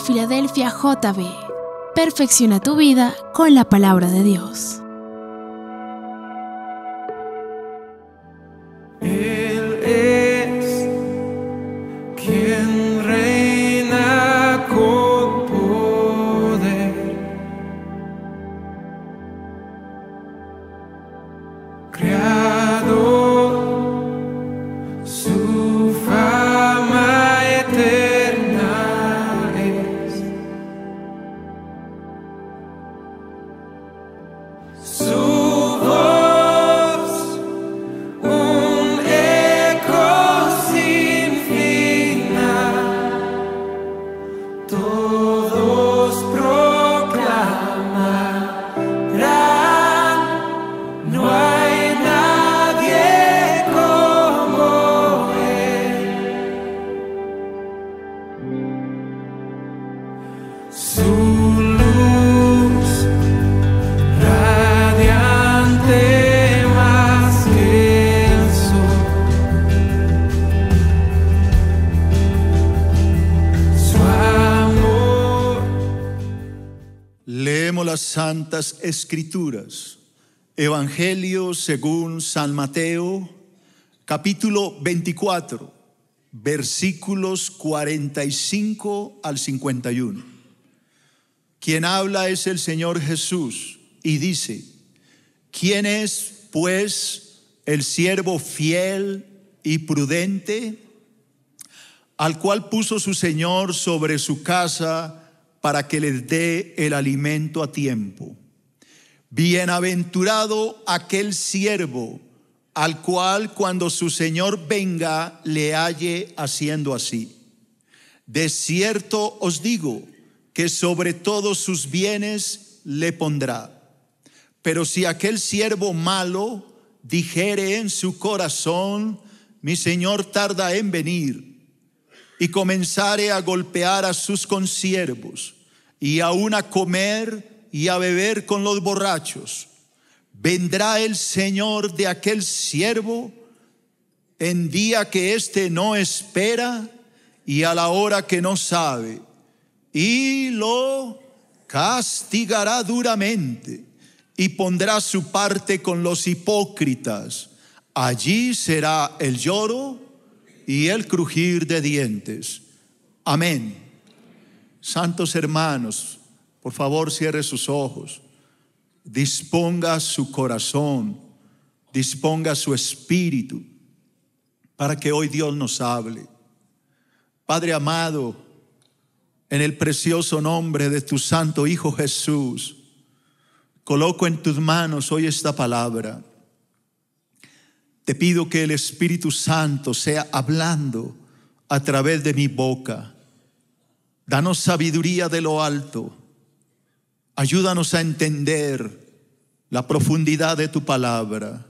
Filadelfia JB. Perfecciona tu vida con la palabra de Dios. Escrituras. Evangelio según San Mateo, capítulo 24, versículos 45 al 51. Quien habla es el Señor Jesús y dice, ¿quién es pues el siervo fiel y prudente al cual puso su Señor sobre su casa para que les dé el alimento a tiempo? Bienaventurado aquel siervo al cual cuando su Señor venga le halle haciendo así. De cierto os digo que sobre todos sus bienes le pondrá. Pero si aquel siervo malo dijere en su corazón, mi Señor tarda en venir, y comenzare a golpear a sus consiervos y aún a comer, y a beber con los borrachos. Vendrá el Señor de aquel siervo en día que éste no espera y a la hora que no sabe, y lo castigará duramente y pondrá su parte con los hipócritas. Allí será el lloro y el crujir de dientes. Amén. Santos hermanos, por favor, cierre sus ojos. Disponga su corazón, disponga su espíritu para que hoy Dios nos hable. Padre amado, en el precioso nombre de tu Santo Hijo Jesús, coloco en tus manos hoy esta palabra. Te pido que el Espíritu Santo sea hablando a través de mi boca. Danos sabiduría de lo alto Ayúdanos a entender la profundidad de tu palabra.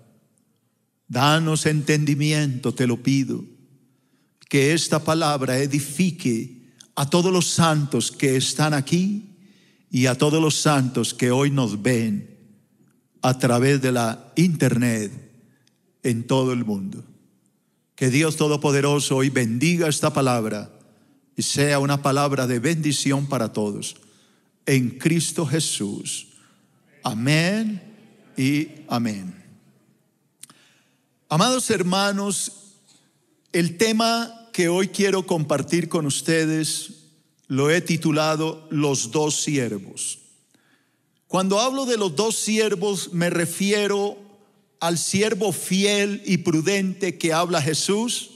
Danos entendimiento, te lo pido. Que esta palabra edifique a todos los santos que están aquí y a todos los santos que hoy nos ven a través de la internet en todo el mundo. Que Dios Todopoderoso hoy bendiga esta palabra y sea una palabra de bendición para todos en Cristo Jesús. Amén y amén. Amados hermanos, el tema que hoy quiero compartir con ustedes lo he titulado Los dos siervos. Cuando hablo de los dos siervos me refiero al siervo fiel y prudente que habla Jesús,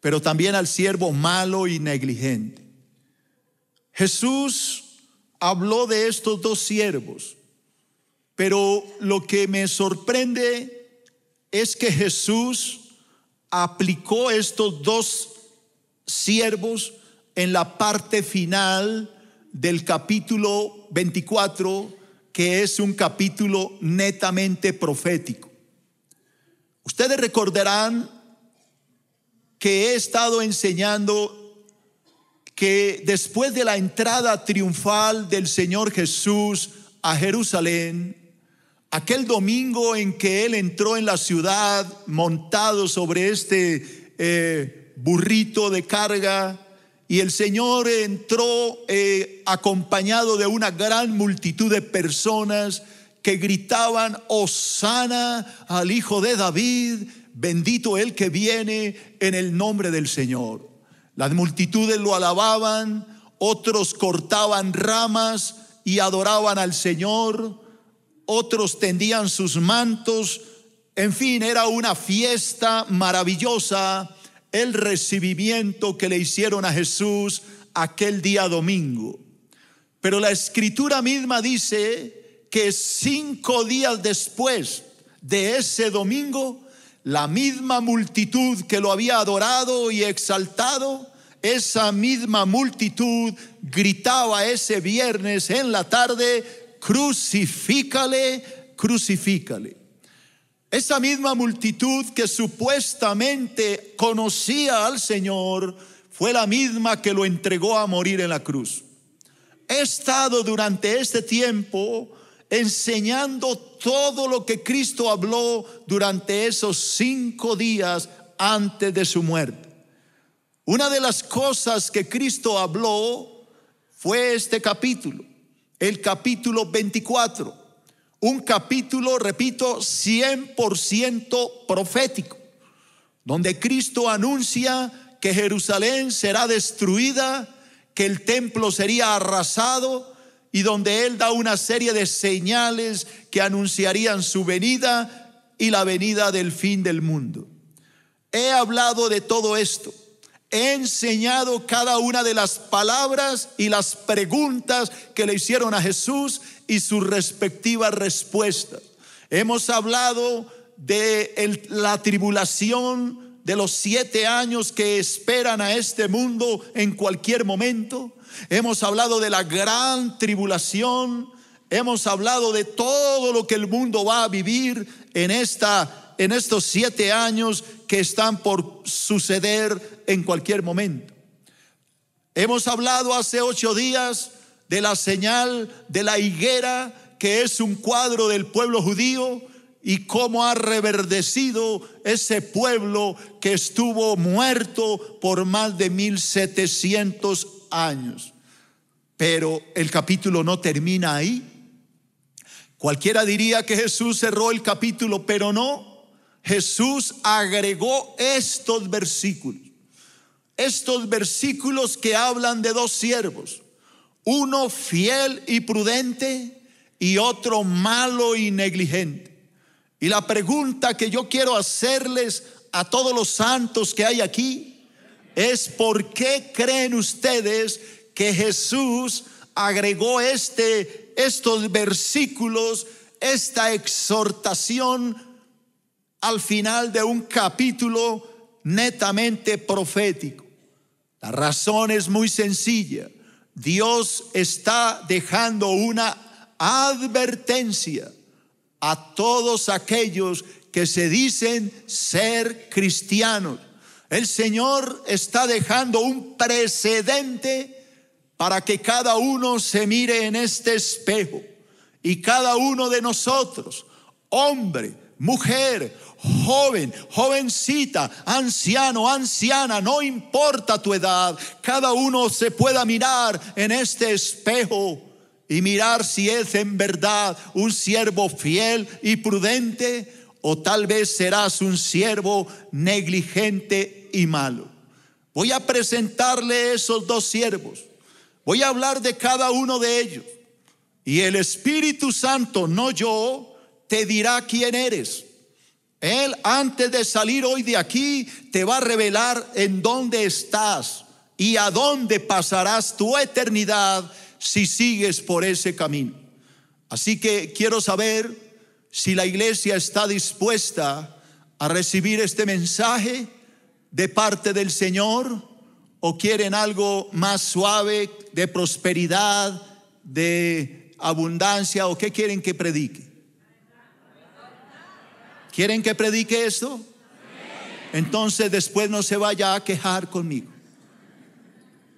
pero también al siervo malo y negligente. Jesús habló de estos dos siervos, pero lo que me sorprende es que Jesús aplicó estos dos siervos en la parte final del capítulo 24, que es un capítulo netamente profético. Ustedes recordarán que he estado enseñando que después de la entrada triunfal del Señor Jesús a Jerusalén, aquel domingo en que Él entró en la ciudad montado sobre este eh, burrito de carga, y el Señor entró eh, acompañado de una gran multitud de personas que gritaban, Osana al Hijo de David, bendito el que viene en el nombre del Señor. Las multitudes lo alababan, otros cortaban ramas y adoraban al Señor, otros tendían sus mantos, en fin, era una fiesta maravillosa el recibimiento que le hicieron a Jesús aquel día domingo. Pero la escritura misma dice que cinco días después de ese domingo, la misma multitud que lo había adorado y exaltado esa misma multitud gritaba ese viernes en la tarde, crucifícale, crucifícale. Esa misma multitud que supuestamente conocía al Señor fue la misma que lo entregó a morir en la cruz. He estado durante este tiempo enseñando todo lo que Cristo habló durante esos cinco días antes de su muerte. Una de las cosas que Cristo habló fue este capítulo, el capítulo 24, un capítulo, repito, 100% profético, donde Cristo anuncia que Jerusalén será destruida, que el templo sería arrasado y donde Él da una serie de señales que anunciarían su venida y la venida del fin del mundo. He hablado de todo esto he enseñado cada una de las palabras y las preguntas que le hicieron a Jesús y su respectiva respuesta Hemos hablado de la tribulación de los siete años que esperan a este mundo en cualquier momento. Hemos hablado de la gran tribulación. Hemos hablado de todo lo que el mundo va a vivir en, esta, en estos siete años que están por suceder en cualquier momento. Hemos hablado hace ocho días de la señal de la higuera, que es un cuadro del pueblo judío, y cómo ha reverdecido ese pueblo que estuvo muerto por más de 1700 años. Pero el capítulo no termina ahí. Cualquiera diría que Jesús cerró el capítulo, pero no. Jesús agregó estos versículos, estos versículos que hablan de dos siervos, uno fiel y prudente y otro malo y negligente. Y la pregunta que yo quiero hacerles a todos los santos que hay aquí es por qué creen ustedes que Jesús agregó este estos versículos, esta exhortación al final de un capítulo netamente profético. La razón es muy sencilla. Dios está dejando una advertencia a todos aquellos que se dicen ser cristianos. El Señor está dejando un precedente para que cada uno se mire en este espejo y cada uno de nosotros, hombre, mujer joven, jovencita, anciano, anciana, no importa tu edad, cada uno se pueda mirar en este espejo y mirar si es en verdad un siervo fiel y prudente o tal vez serás un siervo negligente y malo. Voy a presentarle esos dos siervos. Voy a hablar de cada uno de ellos. Y el Espíritu Santo, no yo, te dirá quién eres. Él antes de salir hoy de aquí te va a revelar en dónde estás y a dónde pasarás tu eternidad si sigues por ese camino. Así que quiero saber si la iglesia está dispuesta a recibir este mensaje de parte del Señor o quieren algo más suave de prosperidad, de abundancia o qué quieren que predique. ¿Quieren que predique esto? Entonces después no se vaya a quejar conmigo.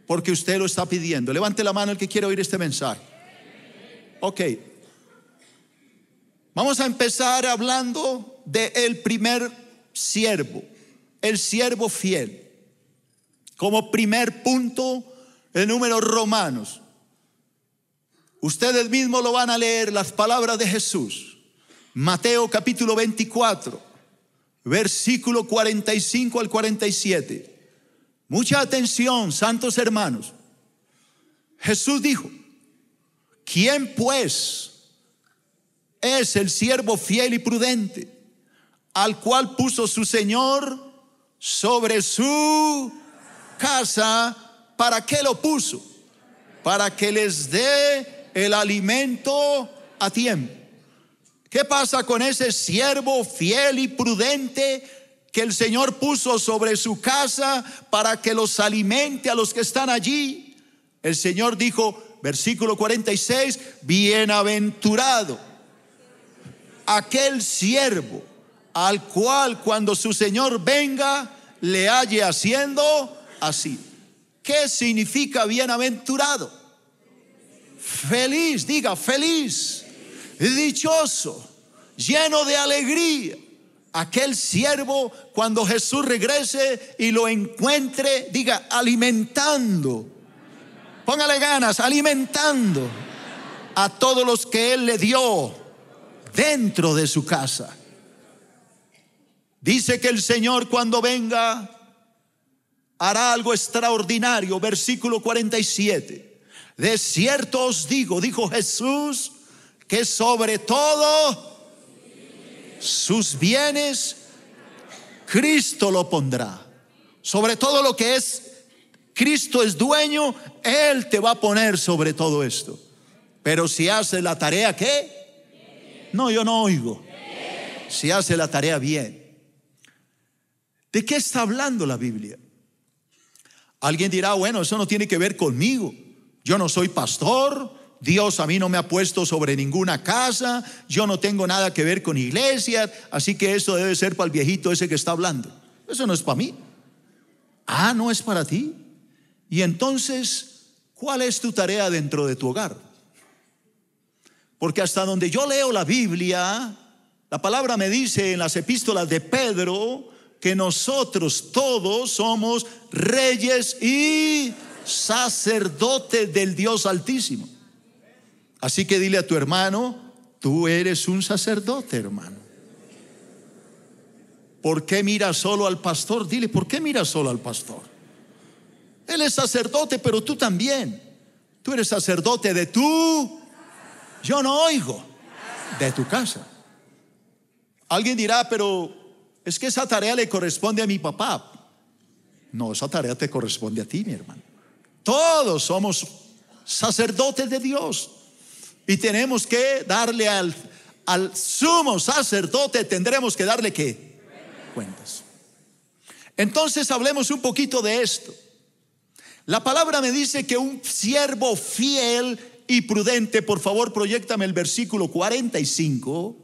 Porque usted lo está pidiendo. Levante la mano el que quiere oír este mensaje. Ok. Vamos a empezar hablando del el primer siervo, el siervo fiel. Como primer punto en números romanos. Ustedes mismos lo van a leer, las palabras de Jesús. Mateo capítulo 24, versículo 45 al 47. Mucha atención, santos hermanos. Jesús dijo, ¿quién pues es el siervo fiel y prudente al cual puso su Señor sobre su casa? ¿Para qué lo puso? Para que les dé el alimento a tiempo. ¿Qué pasa con ese siervo fiel y prudente que el Señor puso sobre su casa para que los alimente a los que están allí? El Señor dijo, versículo 46, bienaventurado aquel siervo al cual cuando su Señor venga le halle haciendo así. ¿Qué significa bienaventurado? Feliz, diga feliz dichoso, lleno de alegría, aquel siervo cuando Jesús regrese y lo encuentre, diga, alimentando. Póngale ganas, alimentando a todos los que Él le dio dentro de su casa. Dice que el Señor cuando venga hará algo extraordinario. Versículo 47. De cierto os digo, dijo Jesús, que sobre todo sus bienes Cristo lo pondrá. Sobre todo lo que es Cristo es dueño, Él te va a poner sobre todo esto. Pero si hace la tarea, ¿qué? No, yo no oigo. Si hace la tarea bien. ¿De qué está hablando la Biblia? Alguien dirá, bueno, eso no tiene que ver conmigo. Yo no soy pastor, Dios a mí no me ha puesto sobre ninguna casa, yo no tengo nada que ver con iglesias, así que eso debe ser para el viejito ese que está hablando. Eso no es para mí. Ah, no es para ti. Y entonces, ¿cuál es tu tarea dentro de tu hogar? Porque hasta donde yo leo la Biblia, la palabra me dice en las epístolas de Pedro que nosotros todos somos reyes y sacerdotes del Dios Altísimo. Así que dile a tu hermano, tú eres un sacerdote, hermano. ¿Por qué mira solo al pastor? Dile, ¿por qué mira solo al pastor? Él es sacerdote, pero tú también. Tú eres sacerdote de tú, Yo no oigo. De tu casa. Alguien dirá, pero es que esa tarea le corresponde a mi papá. No, esa tarea te corresponde a ti, mi hermano. Todos somos sacerdotes de Dios. Y tenemos que darle al, al sumo sacerdote, tendremos que darle qué? Cuentas. Entonces hablemos un poquito de esto. La palabra me dice que un siervo fiel y prudente, por favor, proyectame el versículo 45.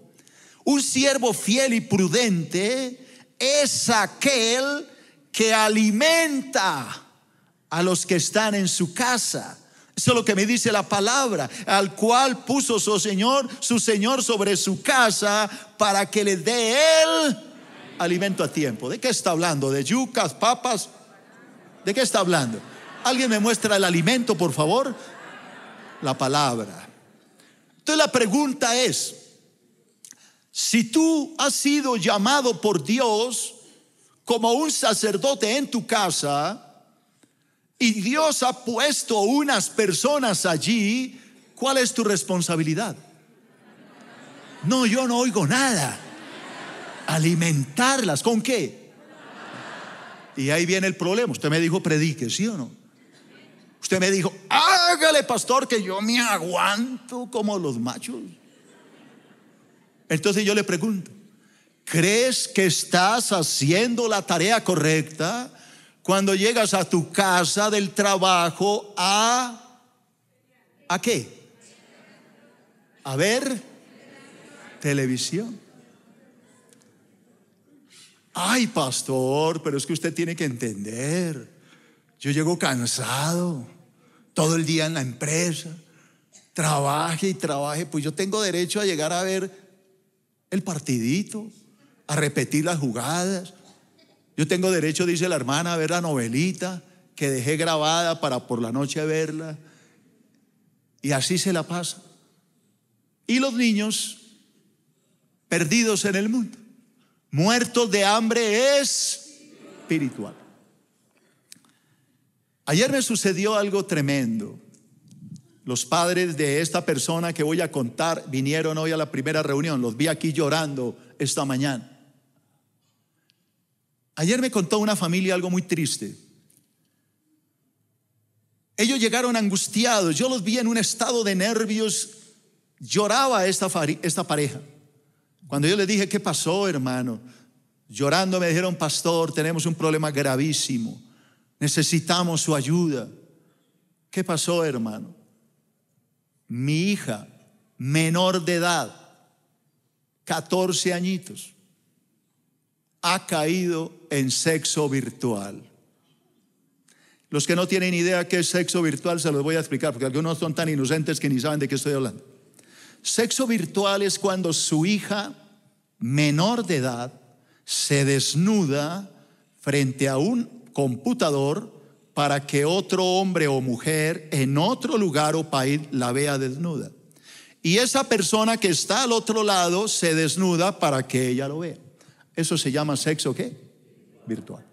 Un siervo fiel y prudente es aquel que alimenta a los que están en su casa eso es lo que me dice la palabra, al cual puso su Señor, su Señor sobre su casa para que le dé él alimento a tiempo. ¿De qué está hablando? ¿De yucas, papas? ¿De qué está hablando? ¿Alguien me muestra el alimento, por favor? La palabra. Entonces la pregunta es, si tú has sido llamado por Dios como un sacerdote en tu casa, y Dios ha puesto unas personas allí, ¿cuál es tu responsabilidad? No, yo no oigo nada. Alimentarlas, ¿con qué? Y ahí viene el problema. Usted me dijo, predique, ¿sí o no? Usted me dijo, hágale pastor que yo me aguanto como los machos. Entonces yo le pregunto, ¿crees que estás haciendo la tarea correcta? cuando llegas a tu casa del trabajo a... ¿A qué? A ver televisión. Ay, pastor, pero es que usted tiene que entender. Yo llego cansado, todo el día en la empresa, trabaje y trabaje, pues yo tengo derecho a llegar a ver el partidito, a repetir las jugadas, yo tengo derecho, dice la hermana, a ver la novelita que dejé grabada para por la noche verla. Y así se la pasa. Y los niños perdidos en el mundo, muertos de hambre es espiritual. Ayer me sucedió algo tremendo. Los padres de esta persona que voy a contar vinieron hoy a la primera reunión. Los vi aquí llorando esta mañana. Ayer me contó una familia algo muy triste. Ellos llegaron angustiados, yo los vi en un estado de nervios, lloraba esta, pareja. Cuando yo le dije, ¿qué pasó, hermano? Llorando me dijeron, pastor, tenemos un problema gravísimo, necesitamos su ayuda. ¿Qué pasó, hermano? Mi hija, menor de edad, 14 añitos, ha caído en sexo virtual. Los que no tienen idea qué es sexo virtual se los voy a explicar, porque algunos son tan inocentes que ni saben de qué estoy hablando. Sexo virtual es cuando su hija menor de edad se desnuda frente a un computador para que otro hombre o mujer en otro lugar o país la vea desnuda. Y esa persona que está al otro lado se desnuda para que ella lo vea. Eso se llama sexo qué? Virtual.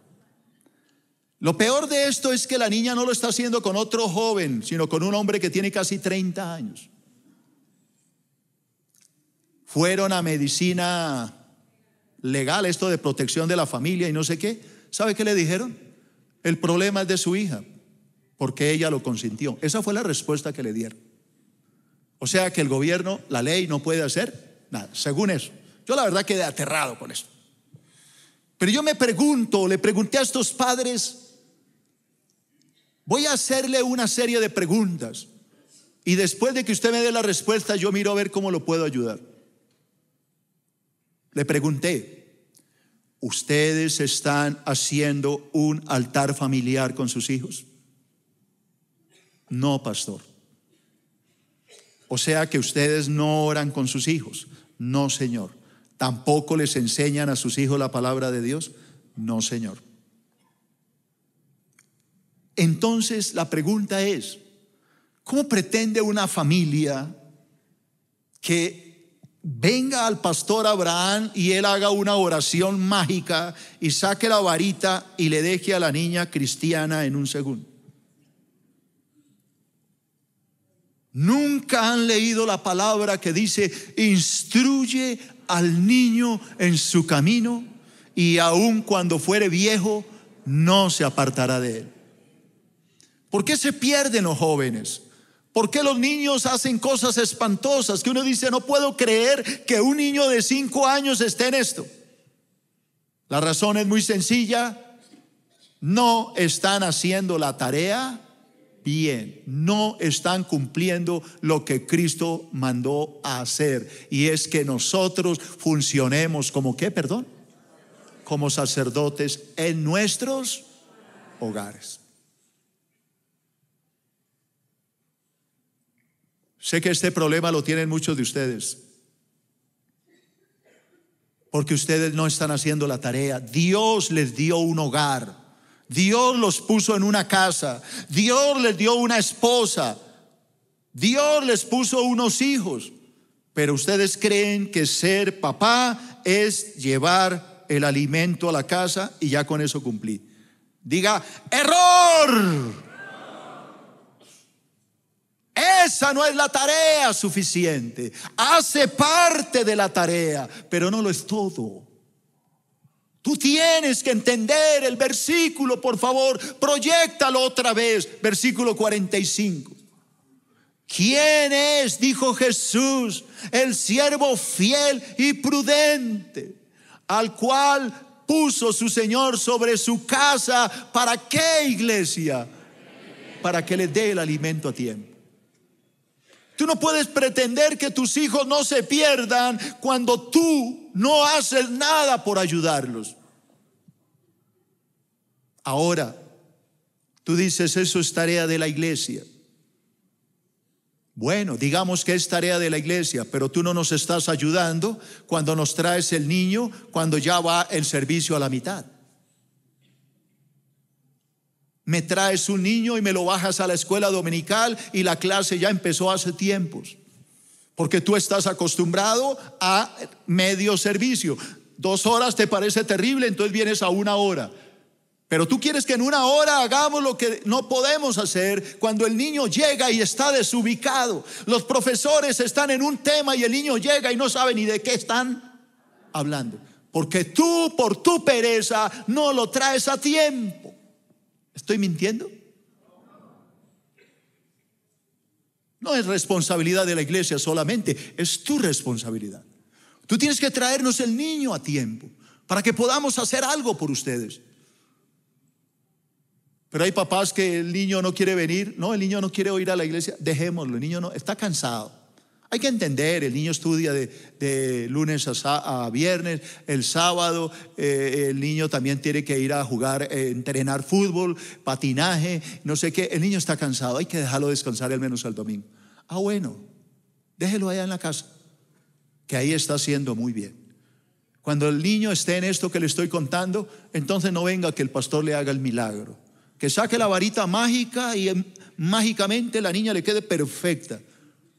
Lo peor de esto es que la niña no lo está haciendo con otro joven, sino con un hombre que tiene casi 30 años. Fueron a medicina legal, esto de protección de la familia y no sé qué. ¿Sabe qué le dijeron? El problema es de su hija, porque ella lo consintió. Esa fue la respuesta que le dieron. O sea que el gobierno, la ley no puede hacer nada, según eso. Yo la verdad quedé aterrado con eso. Pero yo me pregunto, le pregunté a estos padres, voy a hacerle una serie de preguntas y después de que usted me dé la respuesta yo miro a ver cómo lo puedo ayudar. Le pregunté, ¿ustedes están haciendo un altar familiar con sus hijos? No, pastor. O sea que ustedes no oran con sus hijos. No, Señor. ¿Tampoco les enseñan a sus hijos la palabra de Dios? No, Señor. Entonces la pregunta es, ¿cómo pretende una familia que venga al pastor Abraham y él haga una oración mágica y saque la varita y le deje a la niña cristiana en un segundo? Nunca han leído la palabra que dice, instruye al niño en su camino y aun cuando fuere viejo no se apartará de él. ¿Por qué se pierden los jóvenes? ¿Por qué los niños hacen cosas espantosas que uno dice, no puedo creer que un niño de cinco años esté en esto? La razón es muy sencilla, no están haciendo la tarea bien, no están cumpliendo lo que Cristo mandó a hacer. Y es que nosotros funcionemos como qué, perdón, como sacerdotes en nuestros hogares. Sé que este problema lo tienen muchos de ustedes. Porque ustedes no están haciendo la tarea. Dios les dio un hogar Dios los puso en una casa. Dios les dio una esposa. Dios les puso unos hijos. Pero ustedes creen que ser papá es llevar el alimento a la casa y ya con eso cumplí. Diga, error. Esa no es la tarea suficiente. Hace parte de la tarea, pero no lo es todo. Tú tienes que entender el versículo, por favor, proyectalo otra vez, versículo 45. ¿Quién es, dijo Jesús, el siervo fiel y prudente, al cual puso su Señor sobre su casa? ¿Para qué iglesia? Para que le dé el alimento a tiempo. Tú no puedes pretender que tus hijos no se pierdan cuando tú no haces nada por ayudarlos. Ahora, tú dices, eso es tarea de la iglesia. Bueno, digamos que es tarea de la iglesia, pero tú no nos estás ayudando cuando nos traes el niño, cuando ya va el servicio a la mitad. Me traes un niño y me lo bajas a la escuela dominical y la clase ya empezó hace tiempos. Porque tú estás acostumbrado a medio servicio. Dos horas te parece terrible, entonces vienes a una hora. Pero tú quieres que en una hora hagamos lo que no podemos hacer cuando el niño llega y está desubicado. Los profesores están en un tema y el niño llega y no sabe ni de qué están hablando. Porque tú por tu pereza no lo traes a tiempo. ¿Estoy mintiendo? No es responsabilidad de la iglesia solamente, es tu responsabilidad. Tú tienes que traernos el niño a tiempo para que podamos hacer algo por ustedes. Pero hay papás que el niño no quiere venir, no, el niño no quiere oír a la iglesia, dejémoslo, el niño no, está cansado. Hay que entender, el niño estudia de, lunes a, viernes, el sábado eh, el niño también tiene que ir a jugar, eh, entrenar fútbol, patinaje, no sé qué. El niño está cansado, hay que dejarlo descansar al menos al domingo. Ah, bueno, déjelo allá en la casa, que ahí está haciendo muy bien. Cuando el niño esté en esto que le estoy contando, entonces no venga que el pastor le haga el milagro. Que saque la varita mágica y em, mágicamente la niña le quede perfecta.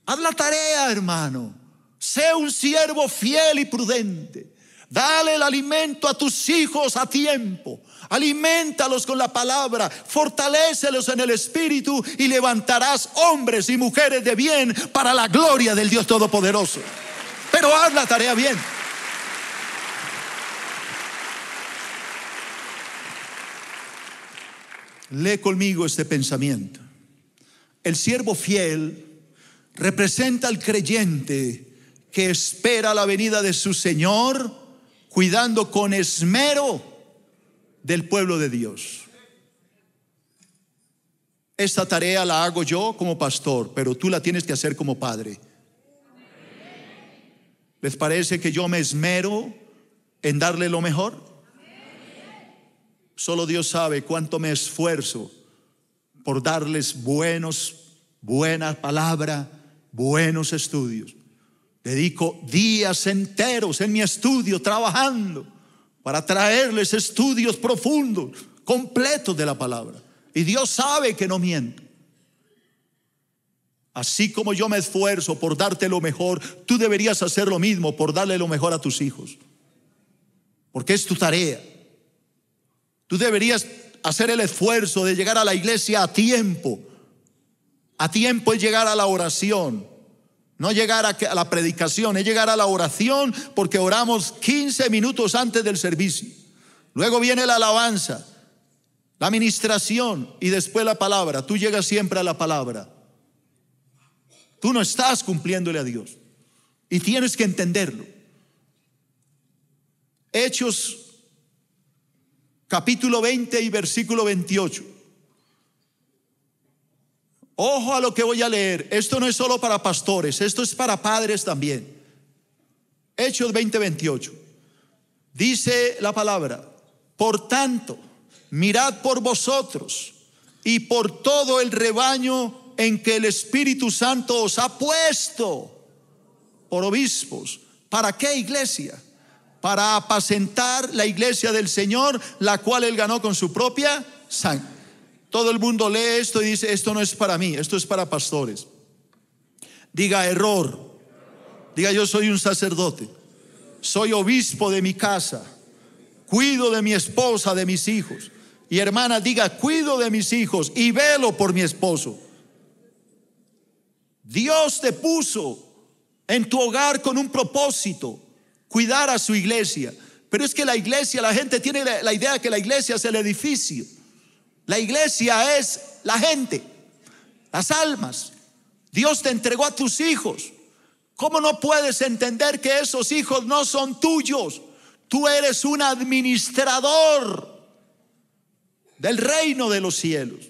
Haz la tarea, hermano. Sé un siervo fiel y prudente. Dale el alimento a tus hijos a tiempo. Alimentalos con la palabra, fortalécelos en el espíritu y levantarás hombres y mujeres de bien para la gloria del Dios Todopoderoso. Pero haz la tarea bien. Lee conmigo este pensamiento. El siervo fiel representa al creyente que espera la venida de su Señor, cuidando con esmero del pueblo de Dios. Esta tarea la hago yo como pastor, pero tú la tienes que hacer como padre. ¿Les parece que yo me esmero en darle lo mejor? Solo Dios sabe cuánto me esfuerzo por darles buenos, palabras palabras buenos estudios. Dedico días enteros en mi estudio trabajando para traerles estudios profundos, completos de la palabra. Y Dios sabe que no miento. Así como yo me esfuerzo por darte lo mejor, tú deberías hacer lo mismo por darle lo mejor a tus hijos. Porque es tu tarea. Tú deberías hacer el esfuerzo de llegar a la iglesia a tiempo a tiempo es llegar a la oración. No llegar a la predicación, es llegar a la oración porque oramos 15 minutos antes del servicio. Luego viene la alabanza, la administración y después la palabra. Tú llegas siempre a la palabra. Tú no estás cumpliéndole a Dios y tienes que entenderlo. Hechos capítulo 20 y versículo 28. Ojo a lo que voy a leer. Esto no es solo para pastores, esto es para padres también. Hechos 20:28. Dice la palabra, por tanto, mirad por vosotros y por todo el rebaño en que el Espíritu Santo os ha puesto por obispos. ¿Para qué iglesia? Para apacentar la iglesia del Señor, la cual él ganó con su propia sangre. Todo el mundo lee esto y dice, esto no es para mí, esto es para pastores. Diga error. Diga, yo soy un sacerdote. Soy obispo de mi casa. Cuido de mi esposa, de mis hijos. Y hermana, diga, cuido de mis hijos y velo por mi esposo. Dios te puso en tu hogar con un propósito, cuidar a su iglesia. Pero es que la iglesia, la gente tiene la, idea que la iglesia es el edificio. La iglesia es la gente, las almas. Dios te entregó a tus hijos. ¿Cómo no puedes entender que esos hijos no son tuyos? Tú eres un administrador del reino de los cielos.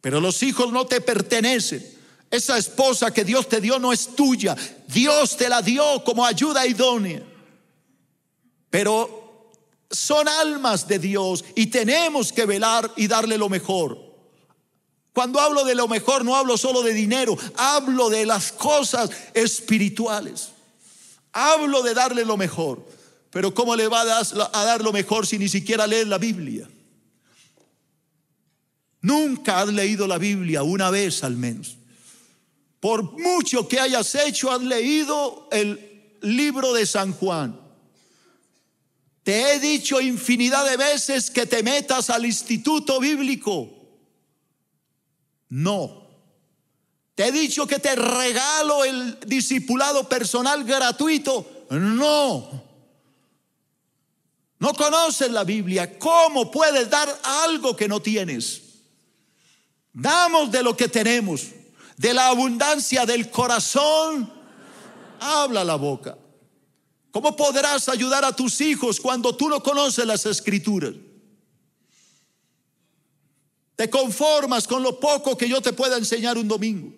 Pero los hijos no te pertenecen. Esa esposa que Dios te dio no es tuya. Dios te la dio como ayuda idónea. Pero son almas de Dios y tenemos que velar y darle lo mejor. Cuando hablo de lo mejor, no hablo solo de dinero, hablo de las cosas espirituales. Hablo de darle lo mejor. Pero ¿cómo le va a dar lo mejor si ni siquiera lees la Biblia? Nunca has leído la Biblia, una vez al menos. Por mucho que hayas hecho, has leído el libro de San Juan. Te he dicho infinidad de veces que te metas al instituto bíblico. No. Te he dicho que te regalo el discipulado personal gratuito. No. No conoces la Biblia. ¿Cómo puedes dar algo que no tienes? Damos de lo que tenemos, de la abundancia del corazón. Habla la boca. ¿Cómo podrás ayudar a tus hijos cuando tú no conoces las escrituras? Te conformas con lo poco que yo te pueda enseñar un domingo.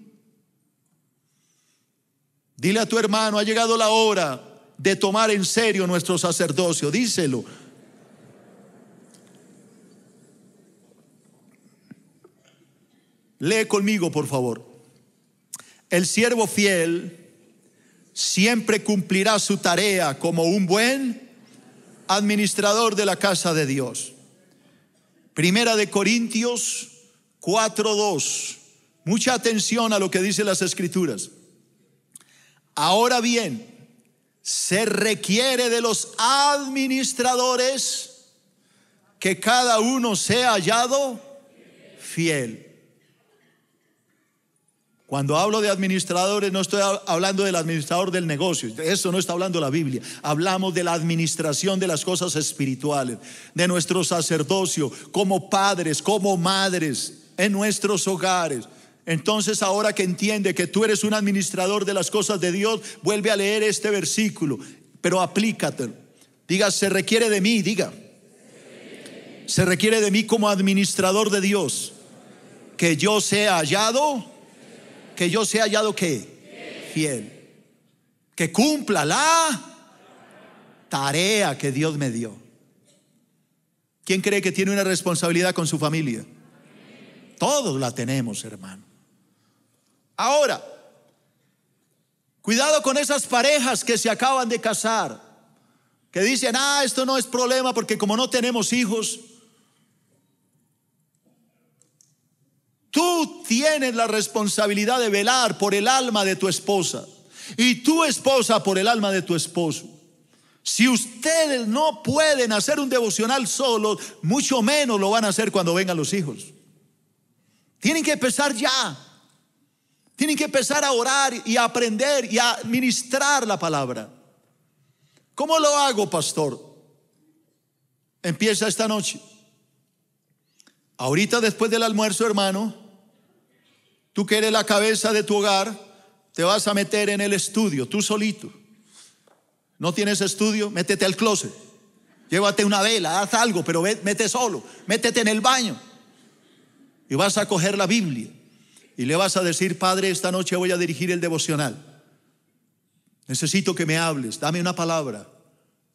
Dile a tu hermano, ha llegado la hora de tomar en serio nuestro sacerdocio. Díselo. Lee conmigo, por favor. El siervo fiel siempre cumplirá su tarea como un buen administrador de la casa de Dios. Primera de Corintios 4.2. Mucha atención a lo que dicen las escrituras. Ahora bien, se requiere de los administradores que cada uno sea hallado fiel. Cuando hablo de administradores, no estoy hablando del administrador del negocio. eso no está hablando la Biblia. Hablamos de la administración de las cosas espirituales, de nuestro sacerdocio, como padres, como madres, en nuestros hogares. Entonces ahora que entiende que tú eres un administrador de las cosas de Dios, vuelve a leer este versículo, pero aplícatelo. Diga, se requiere de mí, diga. Se requiere de mí como administrador de Dios. Que yo sea hallado que yo sea hallado que fiel. Que cumpla la tarea que Dios me dio. ¿Quién cree que tiene una responsabilidad con su familia? Todos la tenemos, hermano. Ahora, cuidado con esas parejas que se acaban de casar, que dicen, ah, esto no es problema porque como no tenemos hijos, Tú tienes la responsabilidad de velar por el alma de tu esposa y tu esposa por el alma de tu esposo. Si ustedes no pueden hacer un devocional solo mucho menos lo van a hacer cuando vengan los hijos. Tienen que empezar ya. Tienen que empezar a orar y a aprender y a ministrar la palabra. ¿Cómo lo hago, pastor? Empieza esta noche. Ahorita después del almuerzo, hermano, Tú que eres la cabeza de tu hogar, te vas a meter en el estudio, tú solito. No tienes estudio, métete al closet. Llévate una vela, haz algo, pero ve, mete solo, métete en el baño. Y vas a coger la Biblia y le vas a decir, Padre, esta noche voy a dirigir el devocional. Necesito que me hables, dame una palabra.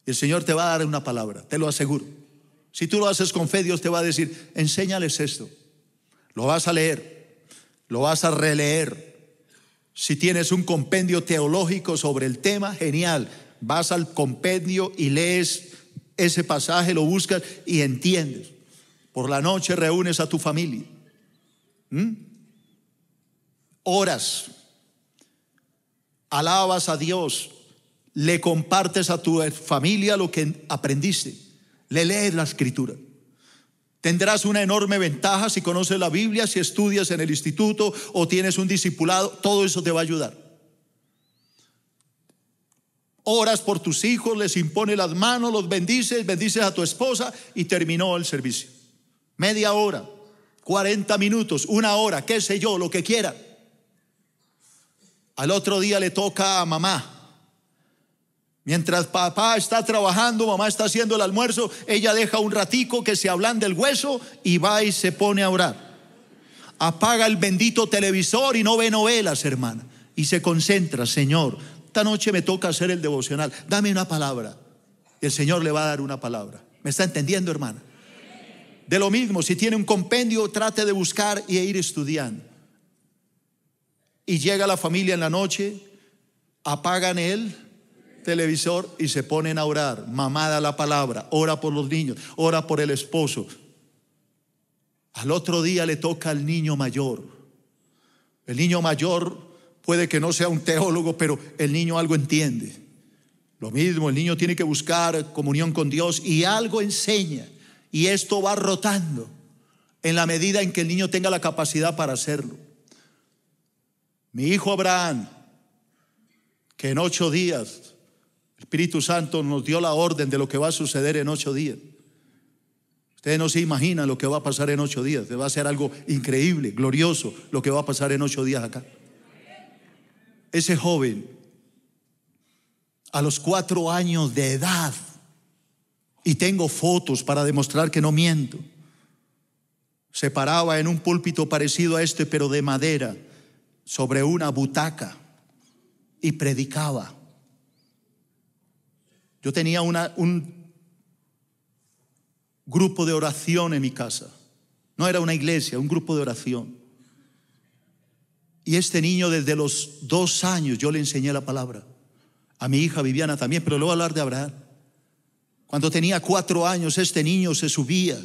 y El Señor te va a dar una palabra, te lo aseguro. Si tú lo haces con fe, Dios te va a decir, enséñales esto. Lo vas a leer, lo vas a releer. Si tienes un compendio teológico sobre el tema, genial. Vas al compendio y lees ese pasaje, lo buscas y entiendes. Por la noche reúnes a tu familia. ¿Mm? Oras. Alabas a Dios. Le compartes a tu familia lo que aprendiste. Le lees la escritura. Tendrás una enorme ventaja si conoces la Biblia, si estudias en el instituto o tienes un discipulado, todo eso te va a ayudar. Oras por tus hijos, les impone las manos, los bendices, bendices a tu esposa y terminó el servicio. Media hora, 40 minutos, una hora, qué sé yo, lo que quiera. Al otro día le toca a mamá Mientras papá está trabajando, mamá está haciendo el almuerzo, ella deja un ratico que se ablande el hueso y va y se pone a orar. Apaga el bendito televisor y no ve novelas, hermana. Y se concentra, Señor, esta noche me toca hacer el devocional. Dame una palabra. Y el Señor le va a dar una palabra. ¿Me está entendiendo, hermana? De lo mismo, si tiene un compendio, trate de buscar y ir estudiando. Y llega la familia en la noche, apagan él televisor y se ponen a orar. Mamada la palabra, ora por los niños, ora por el esposo. Al otro día le toca al niño mayor. El niño mayor puede que no sea un teólogo, pero el niño algo entiende. Lo mismo, el niño tiene que buscar comunión con Dios y algo enseña. Y esto va rotando en la medida en que el niño tenga la capacidad para hacerlo. Mi hijo Abraham, que en ocho días Espíritu Santo nos dio la orden de lo que va a suceder en ocho días. Ustedes no se imaginan lo que va a pasar en ocho días. Va a ser algo increíble, glorioso, lo que va a pasar en ocho días acá. Ese joven, a los cuatro años de edad, y tengo fotos para demostrar que no miento, se paraba en un púlpito parecido a este, pero de madera, sobre una butaca, y predicaba. Yo tenía un grupo de oración en mi casa. No era una iglesia, un grupo de oración. Y este niño desde los dos años yo le enseñé la palabra. A mi hija Viviana también, pero a hablar de Abraham. Cuando tenía cuatro años este niño se subía,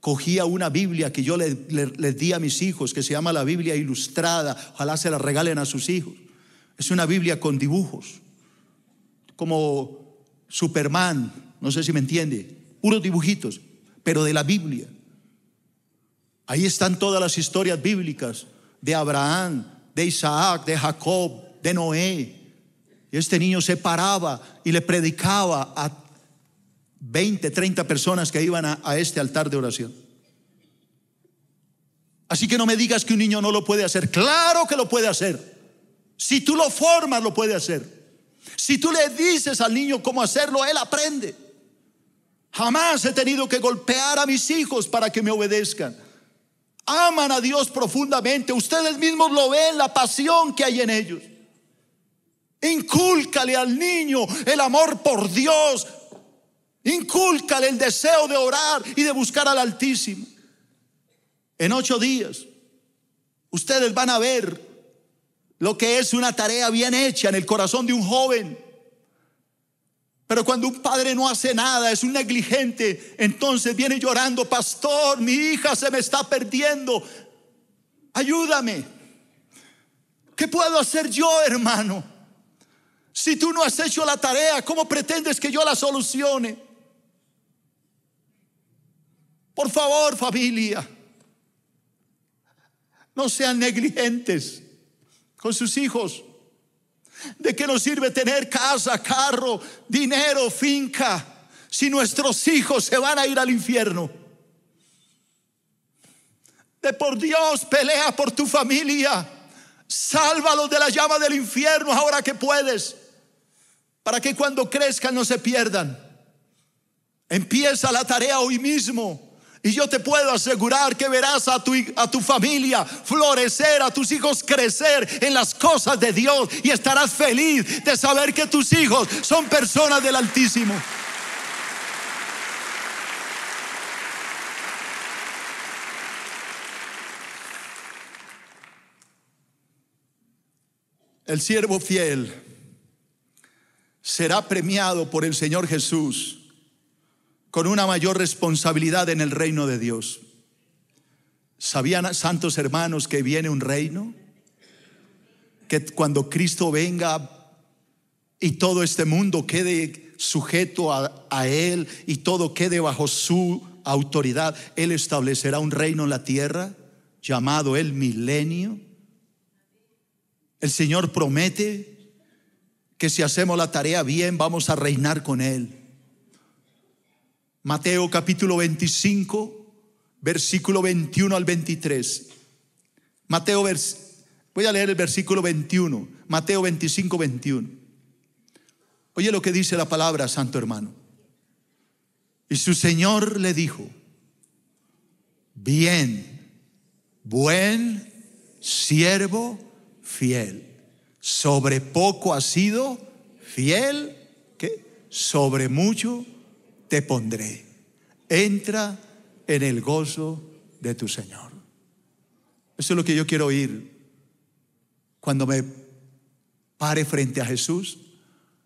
cogía una Biblia que yo le, le di a mis hijos, que se llama la Biblia Ilustrada. Ojalá se la regalen a sus hijos. Es una Biblia con dibujos, como Superman, no sé si me entiende, puros dibujitos, pero de la Biblia. Ahí están todas las historias bíblicas de Abraham, de Isaac, de Jacob, de Noé. Y este niño se paraba y le predicaba a 20, 30 personas que iban a, a este altar de oración. Así que no me digas que un niño no lo puede hacer. Claro que lo puede hacer. Si tú lo formas, lo puede hacer. Si tú le dices al niño cómo hacerlo, él aprende. Jamás he tenido que golpear a mis hijos para que me obedezcan. Aman a Dios profundamente. Ustedes mismos lo ven, la pasión que hay en ellos. Incúlcale al niño el amor por Dios. Incúlcale el deseo de orar y de buscar al Altísimo. En ocho días, ustedes van a ver lo que es una tarea bien hecha en el corazón de un joven. Pero cuando un padre no hace nada, es un negligente, entonces viene llorando, pastor, mi hija se me está perdiendo, ayúdame. ¿Qué puedo hacer yo, hermano? Si tú no has hecho la tarea, ¿cómo pretendes que yo la solucione? Por favor, familia, no sean negligentes con sus hijos. ¿De qué nos sirve tener casa, carro, dinero, finca, si nuestros hijos se van a ir al infierno? De por Dios, pelea por tu familia. Sálvalos de la llama del infierno ahora que puedes, para que cuando crezcan no se pierdan. Empieza la tarea hoy mismo. Y yo te puedo asegurar que verás a tu, a tu familia florecer, a tus hijos crecer en las cosas de Dios y estarás feliz de saber que tus hijos son personas del Altísimo. El siervo fiel será premiado por el Señor Jesús con una mayor responsabilidad en el reino de Dios. ¿Sabían, santos hermanos, que viene un reino? Que cuando Cristo venga y todo este mundo quede sujeto a, Él y todo quede bajo su autoridad, Él establecerá un reino en la tierra llamado el milenio. El Señor promete que si hacemos la tarea bien vamos a reinar con Él. Mateo capítulo 25, versículo 21 al 23. Mateo, voy a leer el versículo 21, Mateo 25, 21. Oye lo que dice la palabra, santo hermano. Y su Señor le dijo, bien, buen siervo fiel. Sobre poco ha sido fiel, ¿qué? Sobre mucho te pondré. Entra en el gozo de tu Señor. Eso es lo que yo quiero oír cuando me pare frente a Jesús.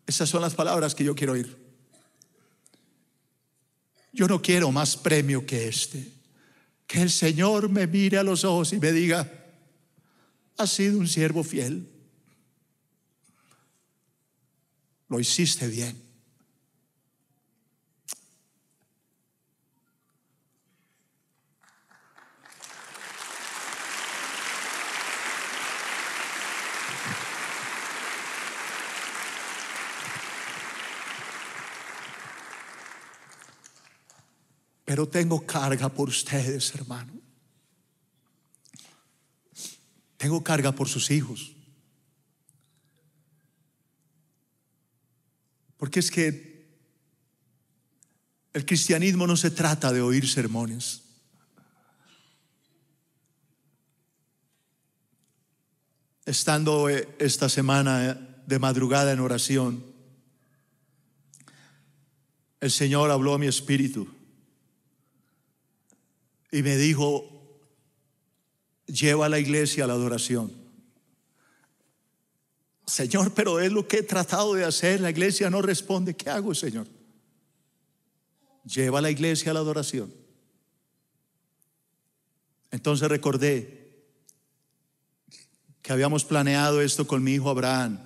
Esas son las palabras que yo quiero oír. Yo no quiero más premio que este. Que el Señor me mire a los ojos y me diga, has sido un siervo fiel. Lo hiciste bien. Pero tengo carga por ustedes, hermano. Tengo carga por sus hijos. Porque es que el cristianismo no se trata de oír sermones. Estando eh, esta semana eh, de madrugada en oración, el Señor habló a mi espíritu y me dijo, lleva a la iglesia a la adoración. Señor, pero es lo que he tratado de hacer, la iglesia no responde, ¿qué hago, Señor? Lleva a la iglesia a la adoración. Entonces recordé que habíamos planeado esto con mi hijo Abraham,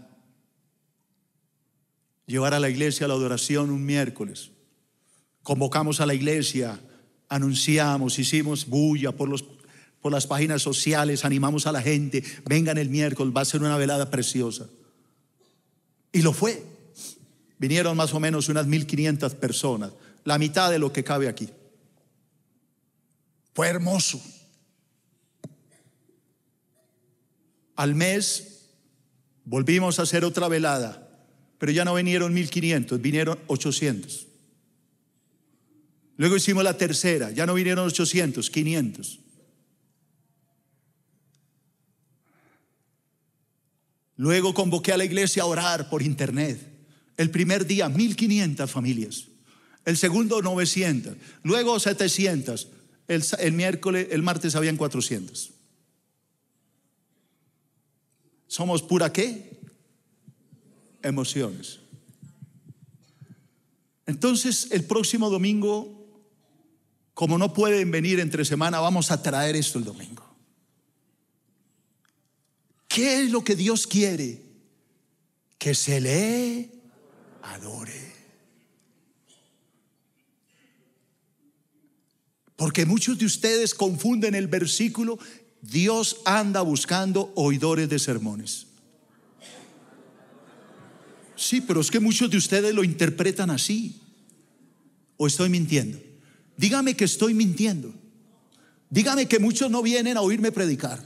llevar a la iglesia a la adoración un miércoles. Convocamos a la iglesia anunciamos, hicimos bulla por, los, por las páginas sociales, animamos a la gente, vengan el miércoles, va a ser una velada preciosa. Y lo fue. Vinieron más o menos unas 1.500 personas, la mitad de lo que cabe aquí. Fue hermoso. Al mes volvimos a hacer otra velada, pero ya no vinieron 1.500, vinieron 800. Luego hicimos la tercera, ya no vinieron 800, 500. Luego convoqué a la iglesia a orar por internet. El primer día, 1500 familias. El segundo, 900. Luego, 700. El, miércoles, el martes habían 400. ¿Somos pura qué? Emociones. Entonces, el próximo domingo como no pueden venir entre semana, vamos a traer esto el domingo. ¿Qué es lo que Dios quiere? Que se le adore. Porque muchos de ustedes confunden el versículo, Dios anda buscando oidores de sermones. Sí, pero es que muchos de ustedes lo interpretan así. ¿O estoy mintiendo? Dígame que estoy mintiendo. Dígame que muchos no vienen a oírme predicar.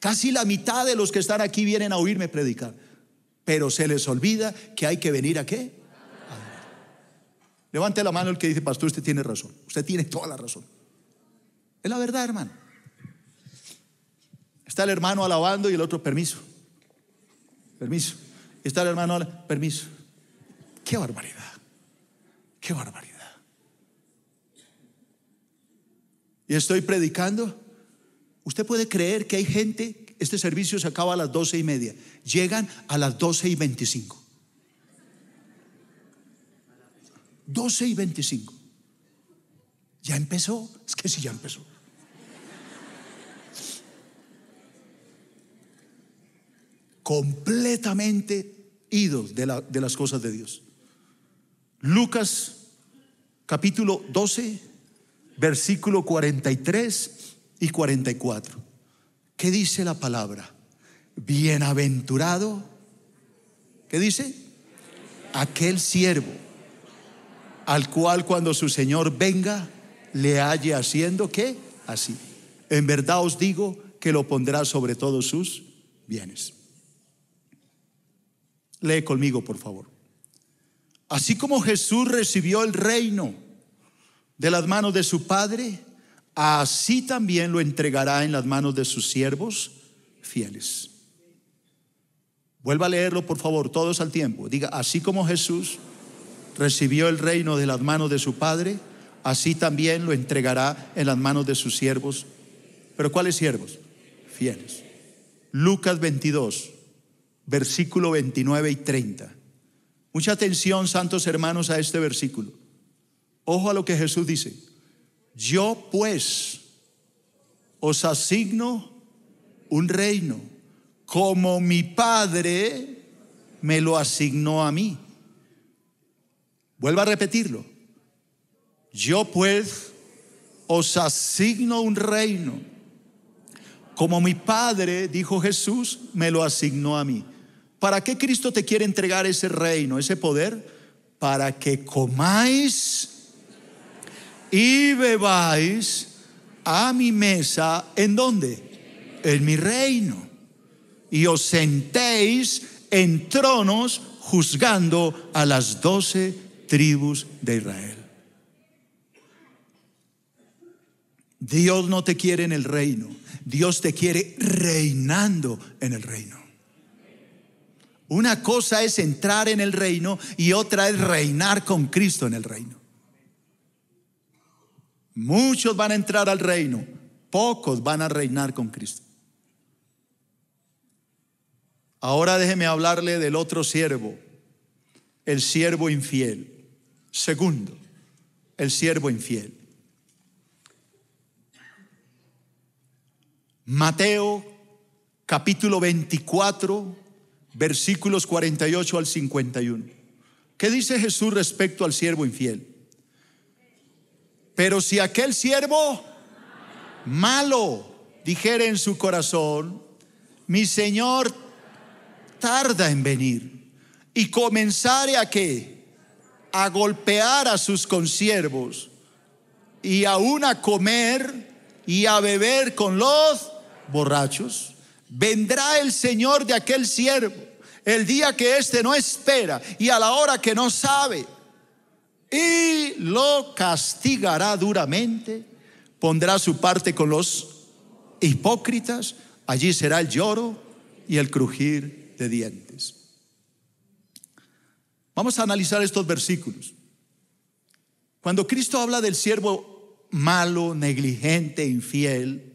Casi la mitad de los que están aquí vienen a oírme predicar. Pero se les olvida que hay que venir a qué. Ah. Levante la mano el que dice, pastor, usted tiene razón. Usted tiene toda la razón. Es la verdad, hermano. Está el hermano alabando y el otro, permiso. Permiso. Está el hermano, permiso. Qué barbaridad. Qué barbaridad. y estoy predicando. Usted puede creer que hay gente, este servicio se acaba a las doce y media, llegan a las doce y veinticinco. Doce y veinticinco. Ya empezó, es que sí, ya empezó. Completamente idos de, de las cosas de Dios. Lucas capítulo 12, versículo 43 y 44. ¿Qué dice la palabra? Bienaventurado. ¿Qué dice? Aquel siervo al cual cuando su Señor venga le halle haciendo qué? Así. En verdad os digo que lo pondrá sobre todos sus bienes. Lee conmigo, por favor. Así como Jesús recibió el reino de las manos de su Padre, así también lo entregará en las manos de sus siervos fieles. Vuelva a leerlo, por favor, todos al tiempo. Diga, así como Jesús recibió el reino de las manos de su Padre, así también lo entregará en las manos de sus siervos. ¿Pero cuáles siervos? Fieles. Lucas 22, versículo 29 y 30. Mucha atención, santos hermanos, a este versículo. Ojo a lo que Jesús dice. Yo pues os asigno un reino, como mi Padre me lo asignó a mí. Vuelvo a repetirlo. Yo pues os asigno un reino, como mi Padre, dijo Jesús, me lo asignó a mí. ¿Para qué Cristo te quiere entregar ese reino, ese poder? Para que comáis y bebáis a mi mesa, ¿en dónde? En mi reino. Y os sentéis en tronos juzgando a las doce tribus de Israel. Dios no te quiere en el reino, Dios te quiere reinando en el reino. Una cosa es entrar en el reino y otra es reinar con Cristo en el reino. Muchos van a entrar al reino, pocos van a reinar con Cristo. Ahora déjeme hablarle del otro siervo, el siervo infiel. Segundo, el siervo infiel. Mateo capítulo 24, versículos 48 al 51. ¿Qué dice Jesús respecto al siervo infiel? Pero si aquel siervo malo dijere en su corazón, mi Señor tarda en venir, y comenzare a que A golpear a sus consiervos y aún a comer y a beber con los borrachos. Vendrá el Señor de aquel siervo el día que éste no espera y a la hora que no sabe y lo castigará duramente, pondrá su parte con los hipócritas, allí será el lloro y el crujir de dientes. Vamos a analizar estos versículos. Cuando Cristo habla del siervo malo, negligente, infiel,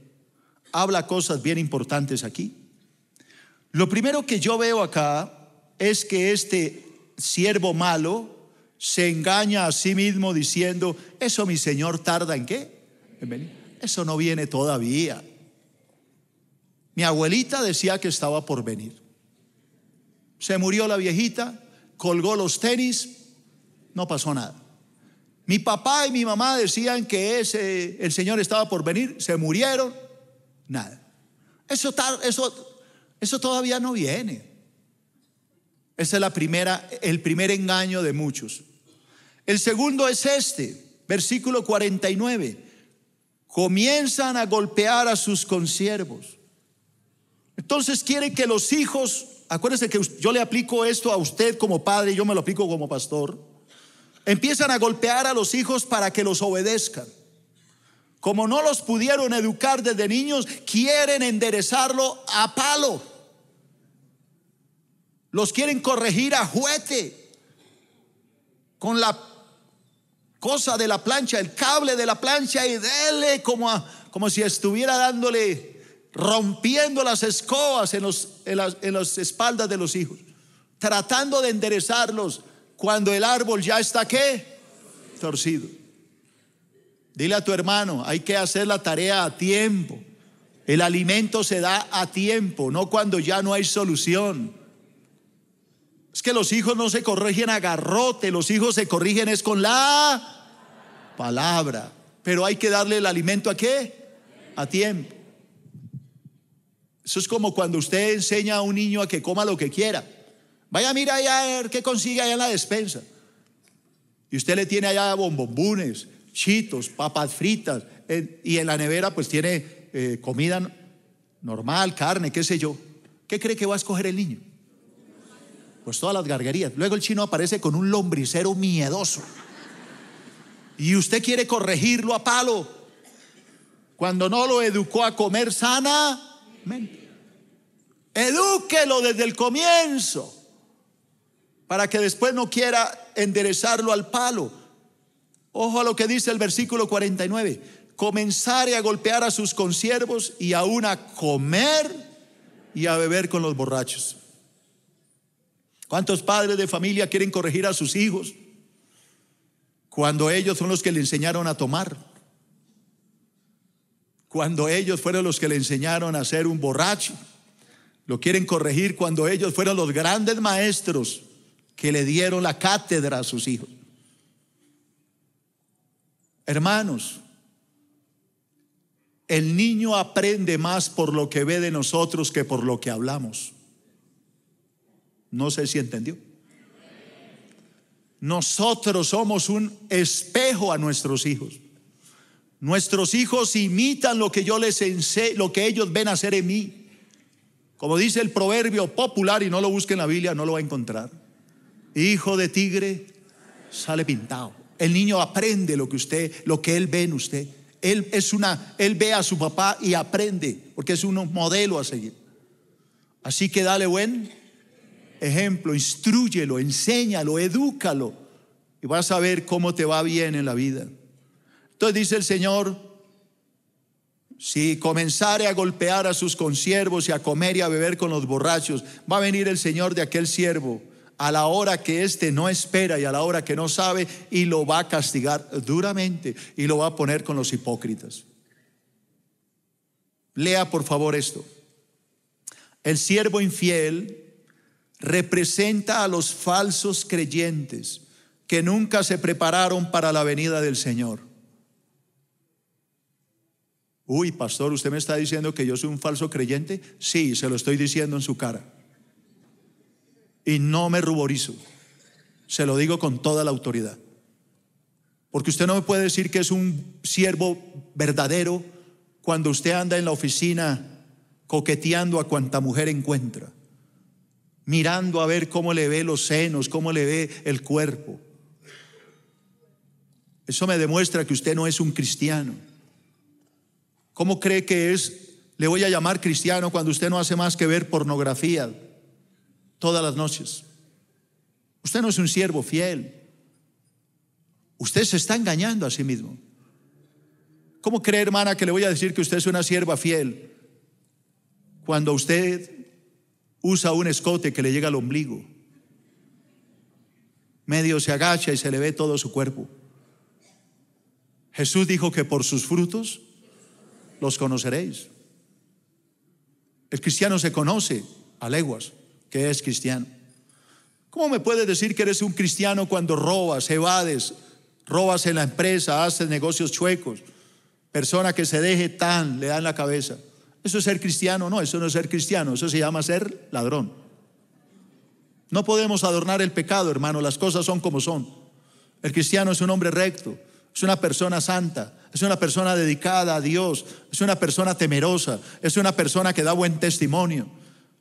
habla cosas bien importantes aquí. Lo primero que yo veo acá es que este siervo malo se engaña a sí mismo diciendo, eso mi Señor tarda en qué? Eso no viene todavía. Mi abuelita decía que estaba por venir. Se murió la viejita, colgó los tenis, no pasó nada. Mi papá y mi mamá decían que ese, el Señor estaba por venir, se murieron, nada. Eso, eso, eso todavía no viene. Ese es la primera, el primer engaño de muchos. El segundo es este, versículo 49. Comienzan a golpear a sus consiervos. Entonces quieren que los hijos, acuérdense que yo le aplico esto a usted como padre, yo me lo aplico como pastor, empiezan a golpear a los hijos para que los obedezcan. Como no los pudieron educar desde niños, quieren enderezarlo a palo. Los quieren corregir a juete con la cosa de la plancha, el cable de la plancha y dele como, como si estuviera dándole, rompiendo las escobas en, los, en, las, en las espaldas de los hijos, tratando de enderezarlos cuando el árbol ya está qué? Torcido. Dile a tu hermano, hay que hacer la tarea a tiempo. El alimento se da a tiempo, no cuando ya no hay solución. Es que los hijos no se corrigen a garrote, los hijos se corrigen es con la palabra. Pero hay que darle el alimento a qué? A tiempo. Eso es como cuando usted enseña a un niño a que coma lo que quiera. Vaya, mira allá a ver qué consigue allá en la despensa. Y usted le tiene allá bombombones, chitos, papas fritas. y en la nevera pues tiene eh, comida normal, carne, qué sé yo. ¿Qué cree que va a escoger el niño? Pues todas las gargarías Luego el chino aparece con un lombricero miedoso. Y usted quiere corregirlo a palo cuando no lo educó a comer sana Edúquelo desde el comienzo para que después no quiera enderezarlo al palo. Ojo a lo que dice el versículo 49. comenzar a golpear a sus consiervos y aún a comer y a beber con los borrachos. ¿Cuántos padres de familia quieren corregir a sus hijos cuando ellos son los que le enseñaron a tomar? Cuando ellos fueron los que le enseñaron a ser un borracho. Lo quieren corregir cuando ellos fueron los grandes maestros que le dieron la cátedra a sus hijos. Hermanos, el niño aprende más por lo que ve de nosotros que por lo que hablamos. No sé si entendió. Nosotros somos un espejo a nuestros hijos. Nuestros hijos imitan lo que yo les lo que ellos ven hacer en mí. Como dice el proverbio popular, y no lo busque en la Biblia, no lo va a encontrar. Hijo de tigre sale pintado. El niño aprende lo que usted, lo que él ve en usted. Él es una, él ve a su papá y aprende, porque es un modelo a seguir. Así que dale buen ejemplo, instruyelo, enséñalo, edúcalo y vas a ver cómo te va bien en la vida. Entonces dice el Señor, si comenzare a golpear a sus consiervos y a comer y a beber con los borrachos, va a venir el Señor de aquel siervo a la hora que éste no espera y a la hora que no sabe y lo va a castigar duramente y lo va a poner con los hipócritas. Lea por favor esto. El siervo infiel representa a los falsos creyentes que nunca se prepararon para la venida del Señor. Uy, pastor, ¿usted me está diciendo que yo soy un falso creyente? Sí, se lo estoy diciendo en su cara. Y no me ruborizo. Se lo digo con toda la autoridad. Porque usted no me puede decir que es un siervo verdadero cuando usted anda en la oficina coqueteando a cuanta mujer encuentra mirando a ver cómo le ve los senos, cómo le ve el cuerpo. Eso me demuestra que usted no es un cristiano. ¿Cómo cree que es, le voy a llamar cristiano cuando usted no hace más que ver pornografía todas las noches? Usted no es un siervo fiel. Usted se está engañando a sí mismo. ¿Cómo cree, hermana, que le voy a decir que usted es una sierva fiel cuando usted usa un escote que le llega al ombligo. Medio se agacha y se le ve todo su cuerpo. Jesús dijo que por sus frutos los conoceréis. El cristiano se conoce a leguas que es cristiano. ¿Cómo me puedes decir que eres un cristiano cuando robas, evades, robas en la empresa, haces negocios chuecos? Persona que se deje tan, le dan la cabeza. Eso es ser cristiano, no, eso no es ser cristiano, eso se llama ser ladrón. No podemos adornar el pecado, hermano, las cosas son como son. El cristiano es un hombre recto, es una persona santa, es una persona dedicada a Dios, es una persona temerosa, es una persona que da buen testimonio,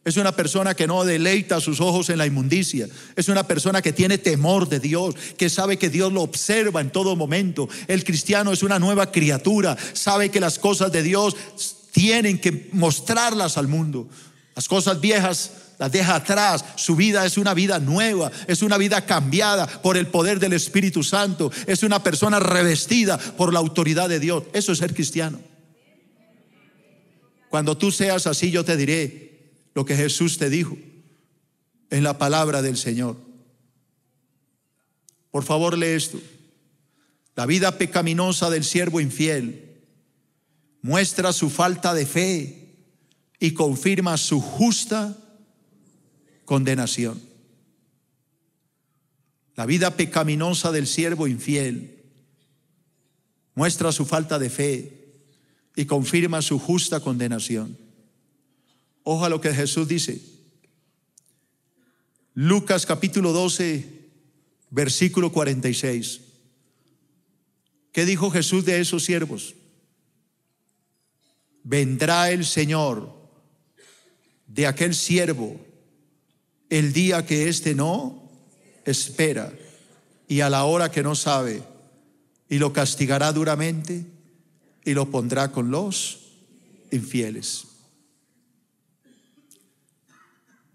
es una persona que no deleita sus ojos en la inmundicia. Es una persona que tiene temor de Dios, que sabe que Dios lo observa en todo momento. El cristiano es una nueva criatura, sabe que las cosas de Dios tienen que mostrarlas al mundo. Las cosas viejas las deja atrás. Su vida es una vida nueva, es una vida cambiada por el poder del Espíritu Santo. Es una persona revestida por la autoridad de Dios. Eso es ser cristiano. Cuando tú seas así, yo te diré lo que Jesús te dijo en la palabra del Señor. Por favor, lee esto. La vida pecaminosa del siervo infiel muestra su falta de fe y confirma su justa condenación. La vida pecaminosa del siervo infiel muestra su falta de fe y confirma su justa condenación. Ojalá lo que Jesús dice. Lucas capítulo 12, versículo 46. ¿Qué dijo Jesús de esos siervos? vendrá el Señor de aquel siervo el día que éste no espera y a la hora que no sabe, y lo castigará duramente y lo pondrá con los infieles.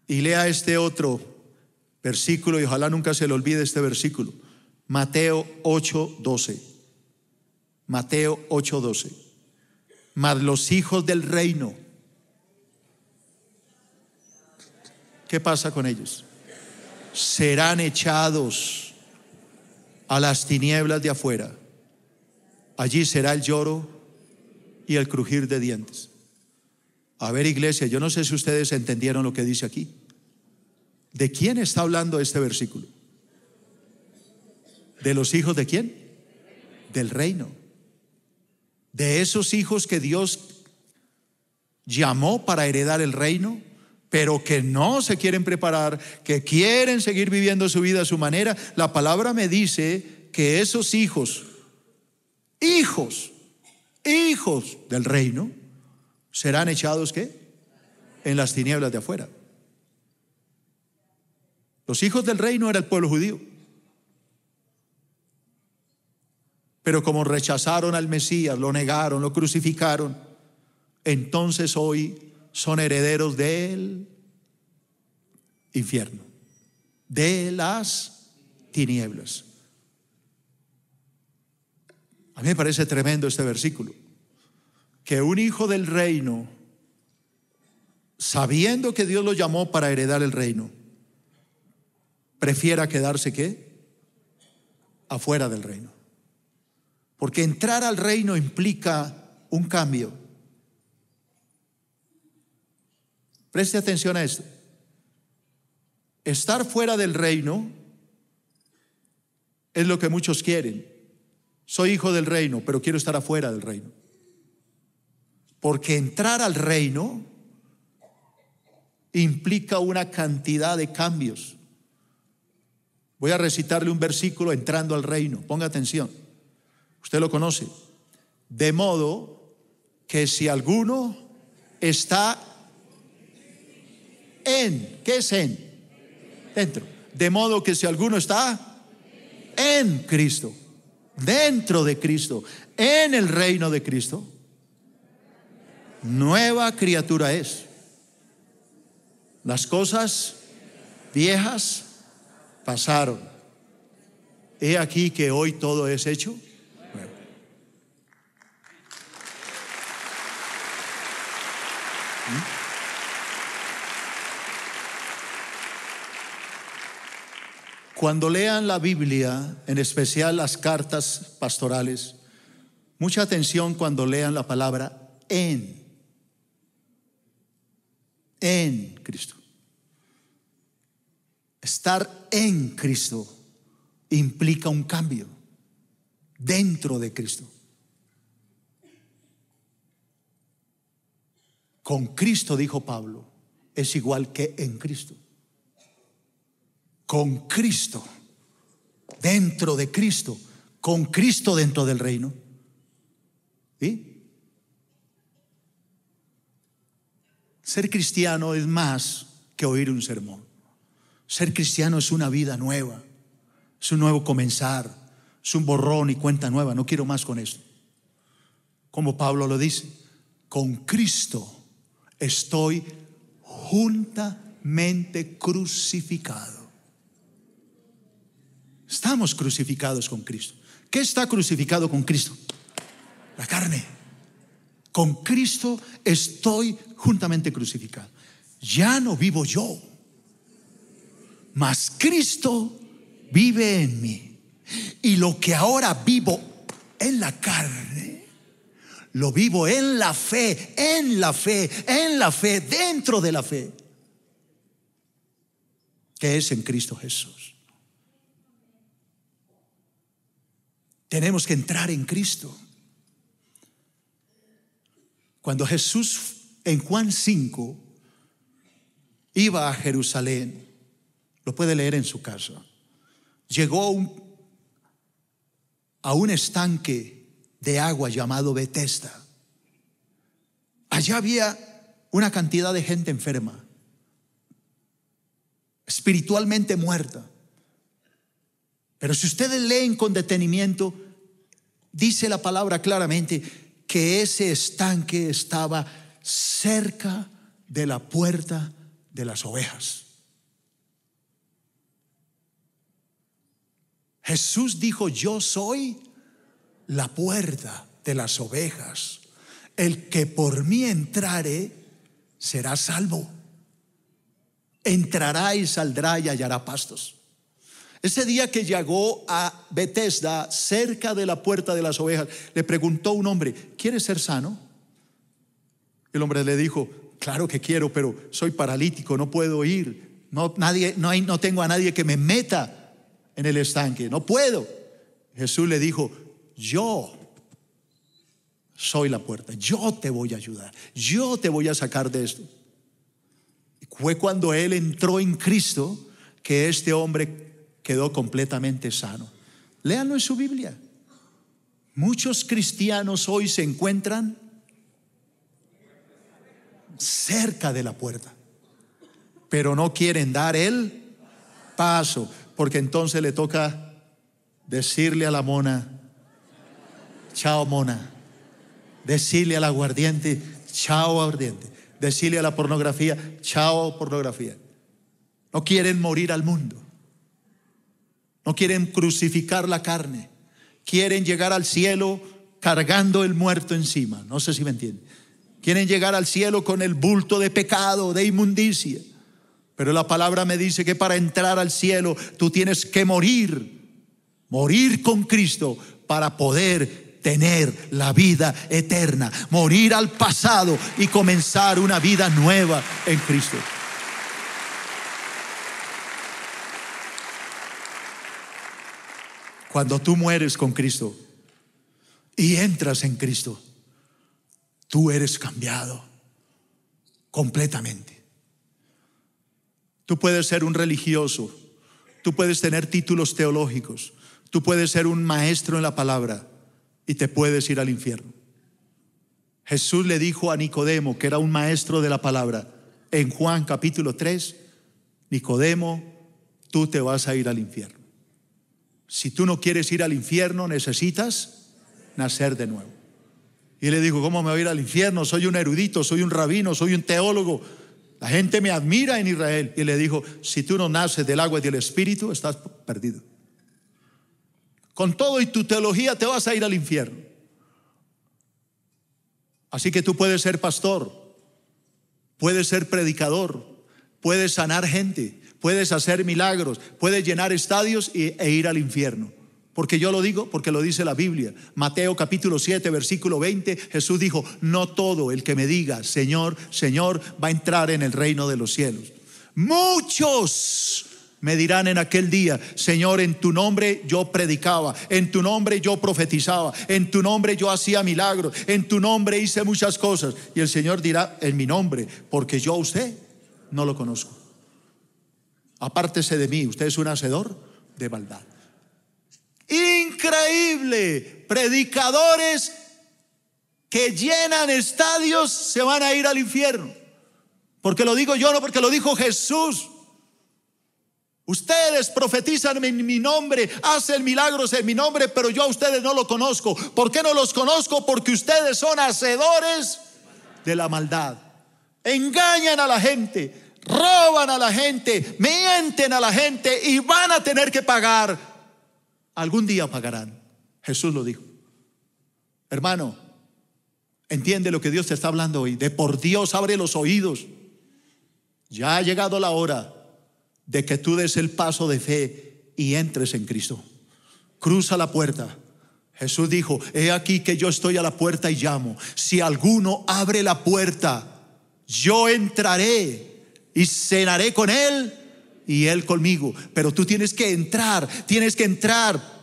Y lea este otro versículo y ojalá nunca se le olvide este versículo. Mateo 8:12. Mateo 8:12 mas los hijos del reino. ¿Qué pasa con ellos? Serán echados a las tinieblas de afuera. Allí será el lloro y el crujir de dientes. A ver, iglesia, yo no sé si ustedes entendieron lo que dice aquí. ¿De quién está hablando este versículo? ¿De los hijos de quién? Del reino de esos hijos que Dios llamó para heredar el reino, pero que no se quieren preparar, que quieren seguir viviendo su vida a su manera, la palabra me dice que esos hijos, hijos, hijos del reino, serán echados qué? En las tinieblas de afuera. Los hijos del reino era el pueblo judío. Pero como rechazaron al Mesías, lo negaron, lo crucificaron, entonces hoy son herederos del infierno, de las tinieblas. A mí me parece tremendo este versículo, que un hijo del reino, sabiendo que Dios lo llamó para heredar el reino, prefiera quedarse qué? Afuera del reino. Porque entrar al reino implica un cambio. Preste atención a esto. Estar fuera del reino es lo que muchos quieren. Soy hijo del reino, pero quiero estar afuera del reino. Porque entrar al reino implica una cantidad de cambios. Voy a recitarle un versículo entrando al reino. Ponga atención. Usted lo conoce. De modo que si alguno está en, ¿qué es en? Dentro. De modo que si alguno está en Cristo, dentro de Cristo, en el reino de Cristo, nueva criatura es. Las cosas viejas pasaron. He aquí que hoy todo es hecho Cuando lean la Biblia, en especial las cartas pastorales, mucha atención cuando lean la palabra en. En Cristo. Estar en Cristo implica un cambio dentro de Cristo. Con Cristo, dijo Pablo, es igual que en Cristo con Cristo, dentro de Cristo, con Cristo dentro del reino. ¿Sí? Ser cristiano es más que oír un sermón. Ser cristiano es una vida nueva, es un nuevo comenzar, es un borrón y cuenta nueva. No quiero más con esto. Como Pablo lo dice, con Cristo estoy juntamente crucificado. Estamos crucificados con Cristo. ¿Qué está crucificado con Cristo? La carne. Con Cristo estoy juntamente crucificado. Ya no vivo yo, mas Cristo vive en mí. Y lo que ahora vivo en la carne, lo vivo en la fe, en la fe, en la fe, dentro de la fe, que es en Cristo Jesús. Tenemos que entrar en Cristo. Cuando Jesús en Juan 5 iba a Jerusalén, lo puede leer en su casa, llegó a un, estanque de agua llamado Betesda. Allá había una cantidad de gente enferma, espiritualmente muerta. Pero si ustedes leen con detenimiento, dice la palabra claramente que ese estanque estaba cerca de la puerta de las ovejas. Jesús dijo, yo soy la puerta de las ovejas. El que por mí entrare será salvo. Entrará y saldrá y hallará pastos. Ese día que llegó a Bethesda, cerca de la puerta de las ovejas, le preguntó un hombre, ¿quieres ser sano? El hombre le dijo, claro que quiero, pero soy paralítico, no puedo ir, no, nadie, no, hay, no tengo a nadie que me meta en el estanque, no puedo. Jesús le dijo, yo soy la puerta, yo te voy a ayudar, yo te voy a sacar de esto. Fue cuando él entró en Cristo que este hombre quedó completamente sano. Léanlo en su Biblia. Muchos cristianos hoy se encuentran cerca de la puerta, pero no quieren dar el paso, porque entonces le toca decirle a la mona, chao mona, decirle al aguardiente, chao aguardiente, decirle a la pornografía, chao pornografía. No quieren morir al mundo. No quieren crucificar la carne. Quieren llegar al cielo cargando el muerto encima. No sé si me entienden. Quieren llegar al cielo con el bulto de pecado, de inmundicia. Pero la palabra me dice que para entrar al cielo tú tienes que morir, morir con Cristo para poder tener la vida eterna, morir al pasado y comenzar una vida nueva en Cristo. Cuando tú mueres con Cristo y entras en Cristo, tú eres cambiado completamente. Tú puedes ser un religioso, tú puedes tener títulos teológicos, tú puedes ser un maestro en la palabra y te puedes ir al infierno. Jesús le dijo a Nicodemo, que era un maestro de la palabra, en Juan capítulo 3, Nicodemo, tú te vas a ir al infierno si tú no quieres ir al infierno, necesitas nacer de nuevo. Y le dijo, ¿cómo me voy a ir al infierno? Soy un erudito, soy un rabino, soy un teólogo. La gente me admira en Israel. Y le dijo, si tú no naces del agua y del espíritu, estás perdido. Con todo y tu teología te vas a ir al infierno. Así que tú puedes ser pastor, puedes ser predicador, puedes sanar gente, puedes hacer milagros, puedes llenar estadios e ir al infierno. Porque yo lo digo, porque lo dice la Biblia. Mateo capítulo 7, versículo 20, Jesús dijo, no todo el que me diga, Señor, Señor, va a entrar en el reino de los cielos. Muchos me dirán en aquel día, Señor, en tu nombre yo predicaba, en tu nombre yo profetizaba, en tu nombre yo hacía milagros, en tu nombre hice muchas cosas. Y el Señor dirá, en mi nombre, porque yo a usted no lo conozco apártese de mí, usted es un hacedor de maldad. Increíble, predicadores que llenan estadios se van a ir al infierno. Porque lo digo yo, no porque lo dijo Jesús. Ustedes profetizan en mi nombre, hacen milagros en mi nombre, pero yo a ustedes no lo conozco. ¿Por qué no los conozco? Porque ustedes son hacedores de la maldad. Engañan a la gente, roban a la gente, mienten a la gente y van a tener que pagar. Algún día pagarán. Jesús lo dijo. Hermano, entiende lo que Dios te está hablando hoy. De por Dios abre los oídos. Ya ha llegado la hora de que tú des el paso de fe y entres en Cristo. Cruza la puerta. Jesús dijo, he aquí que yo estoy a la puerta y llamo. Si alguno abre la puerta, yo entraré y cenaré con él y él conmigo. Pero tú tienes que entrar, tienes que entrar.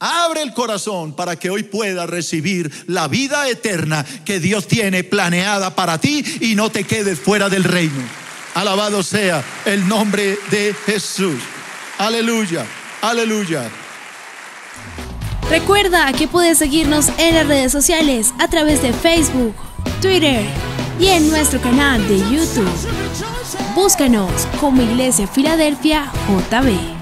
Abre el corazón para que hoy puedas recibir la vida eterna que Dios tiene planeada para ti y no te quedes fuera del reino. Alabado sea el nombre de Jesús. Aleluya, aleluya. Recuerda que puedes seguirnos en las redes sociales a través de Facebook, Twitter, y en nuestro canal de YouTube. Búscanos como Iglesia Filadelfia JB.